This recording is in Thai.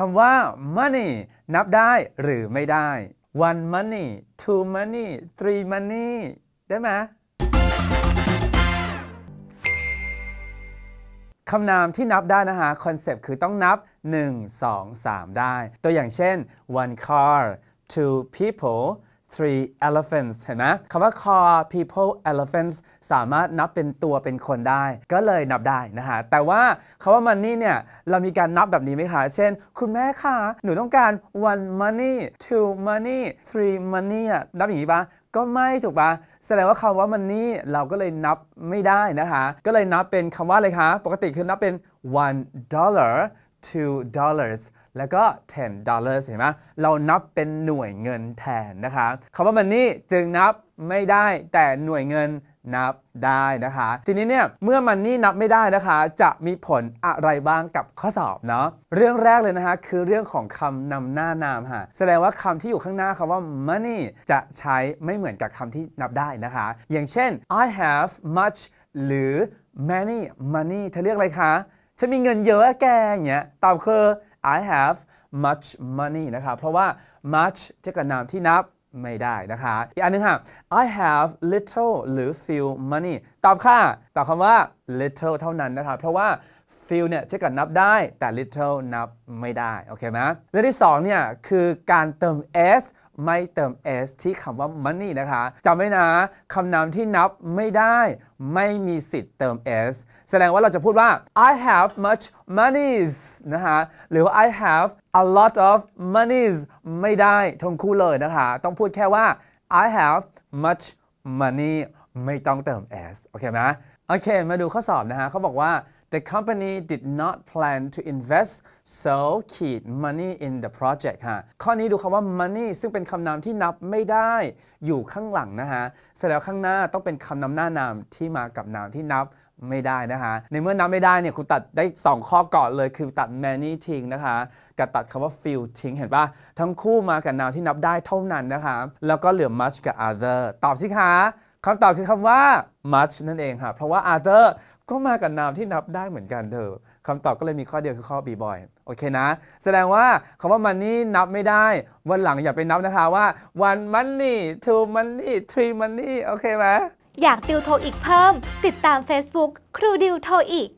คำว่า money นับได้หรือไม่ได้ one money two money three money ได้ไหม คำนามที่นับได้นะฮะ คอนเซปต์คือต้องนับ 1 2 3 ได้ ตัวอย่างเช่น one car two people three elephants เห็นไหม คำว่า call people elephants สามารถนับเป็นตัวเป็นคนได้ ก็เลยนับได้นะฮะ แต่ว่าคำว่า money เนี่ย เรามีการนับแบบนี้ไหมคะ เช่น คุณแม่คะ หนูต้องการ one money two money three money นับอย่างนี้ปะ ก็ไม่ถูกปะแสดงว่าคำว่า money เราก็เลยนับไม่ได้นะคะก็เลยนับเป็นคำว่าอะไรคะ ปกติคือนับเป็น one dollar two dollars แล้วก็10 dollars เห็นไหม เรานับเป็นหน่วยเงินแทนนะคะคำว่า money จึงนับไม่ได้ แต่หน่วยเงินนับได้นะคะ ทีนี้เนี่ย เมื่อมันนี่นับไม่ได้นะคะ จะมีผลอะไรบ้างกับข้อสอบเนาะ เรื่องแรกเลยนะคะคือเรื่องของคำนำหน้านามค่ะ แสดงว่าคำที่อยู่ข้างหน้าคำว่า money จะใช้ไม่เหมือนกับคำที่นับได้นะคะ อย่างเช่น I have much หรือ many money เธอเรียกอะไรคะ ฉันมีเงินเยอะแกอย่างเงี้ยตอบคือ I have much money นะครับ เพราะว่า much จะกับนามที่นับไม่ได้นะคะ อีกอันนึงค่ะ I have little หรือ few money ตอบค่ะ ตอบคำว่า little เท่านั้นนะคะเพราะว่า few เนี่ยจะกับนับได้แต่ little นับไม่ได้ โอเคไหมเรื่องที่2เนี่ย คือการเติม s ไม่เติม s ที่คำว่า money นะคะจำไว้นะคำนามที่นับไม่ได้ไม่มีสิทธิ์เติม s แสดงว่าเราจะพูดว่า I have much monies นะคะหรือว่า I have a lot of monies ไม่ได้ทงคู่เลยนะคะ ต้องพูดแค่ว่า I have much money ไม่ต้องเติม s โอเคไหมโอเค มาดูข้อสอบนะคะเขาบอกว่า The company did not plan to invest so keep money in the project ฮะข้อนี้ดูคำว่า money ซึ่งเป็นคำนามที่นับไม่ได้ อยู่ข้างหลังนะฮะเสร็จแล้วข้างหน้าต้องเป็นคำนำหน้านามที่มากับนามที่นับไม่ได้นะคะ ในเมื่อนับไม่ได้เนี่ย คุณตัดได้ 2 ข้อก่อนเลยคือตัด many thing นะคะ กับตัดคำว่า few thing เห็นปะทั้งคู่มากับนามที่นับได้เท่านั้นนะคะ แล้วก็เหลือ much กับ other ตอบสิคะคำตอบคือคำว่า much นั่นเองค่ะ เพราะว่า other ก็มากับนามที่นับได้เหมือนกันเธอคำตอบก็เลยมีข้อเดียวคือข้อบีบอยโอเคนะ แสดงว่าคำว่ามันนี่นับไม่ได้ วันหลังอย่าไปนับนะคะว่า one money two money three money โอเคไหมอยากติวโทอีกเพิ่ม ติดตาม Facebook ครูดิวโทอีก